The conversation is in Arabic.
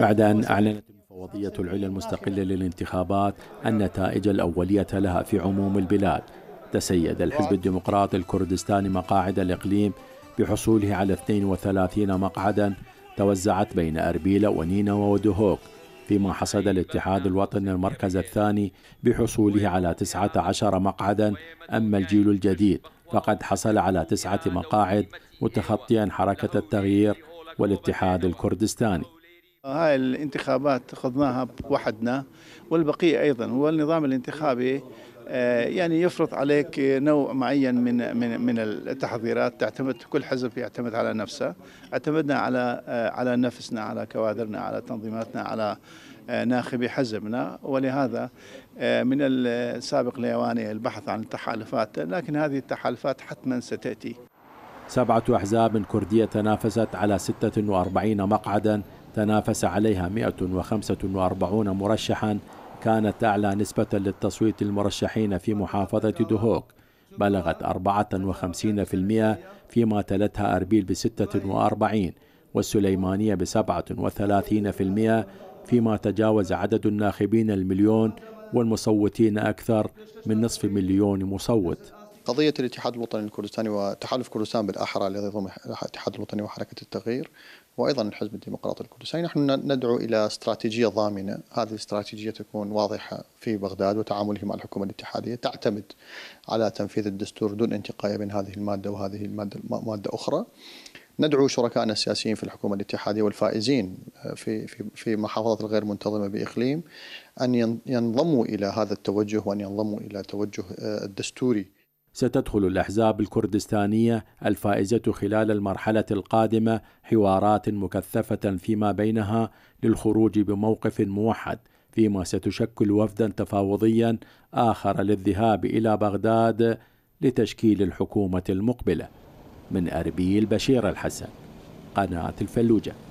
بعد أن أعلنت المفوضية العليا المستقلة للانتخابات النتائج الأولية لها في عموم البلاد تسيد الحزب الديمقراطي الكردستاني مقاعد الإقليم بحصوله على 32 مقعدا توزعت بين أربيل ونينوى ودهوك فيما حصد الاتحاد الوطني المركز الثاني بحصوله على 19 مقعدا أما الجيل الجديد فقد حصل على تسعة مقاعد متخطيا حركة التغيير والاتحاد الكردستاني هاي الانتخابات خضناها وحدنا والبقية أيضا والنظام الانتخابي آه، يعني يفرض عليك نوع معين من من من التحضيرات تعتمد كل حزب يعتمد على نفسه اعتمدنا على آه، على نفسنا على كوادرنا على تنظيماتنا على آه، ناخبي حزبنا ولهذا من السابق الياباني البحث عن التحالفات لكن هذه التحالفات حتما ستاتي سبعة أحزاب كردية تنافست على 46 مقعدا تنافس عليها 145 مرشحا كانت أعلى نسبة للتصويت المرشحين في محافظة دهوك بلغت 54% فيما تلتها أربيل ب 46 والسليمانية ب 37% فيما تجاوز عدد الناخبين المليون والمصوتين أكثر من نصف مليون مصوت قضية الاتحاد الوطني الكردستاني وتحالف كردستان بالأحرى الذي يضم الاتحاد الوطني وحركة التغيير وأيضا الحزب الديمقراطي الكردستاني نحن ندعو إلى استراتيجية ضامنة هذه الاستراتيجية تكون واضحة في بغداد وتعامله مع الحكومة الاتحادية تعتمد على تنفيذ الدستور دون انتقاء بين هذه المادة وهذه المادة مادة أخرى ندعو شركائنا السياسيين في الحكومة الاتحادية والفائزين آه، في في في محافظات الغير منتظمة بإقليم أن ينضموا إلى هذا التوجه وأن ينضموا إلى توجه آه، الدستوري ستدخل الأحزاب الكردستانية الفائزة خلال المرحلة القادمة حوارات مكثفة فيما بينها للخروج بموقف موحد فيما ستشكل وفدا تفاوضيا آخر للذهاب إلى بغداد لتشكيل الحكومة المقبلة من أربيل بشير الحسن قناة الفلوجة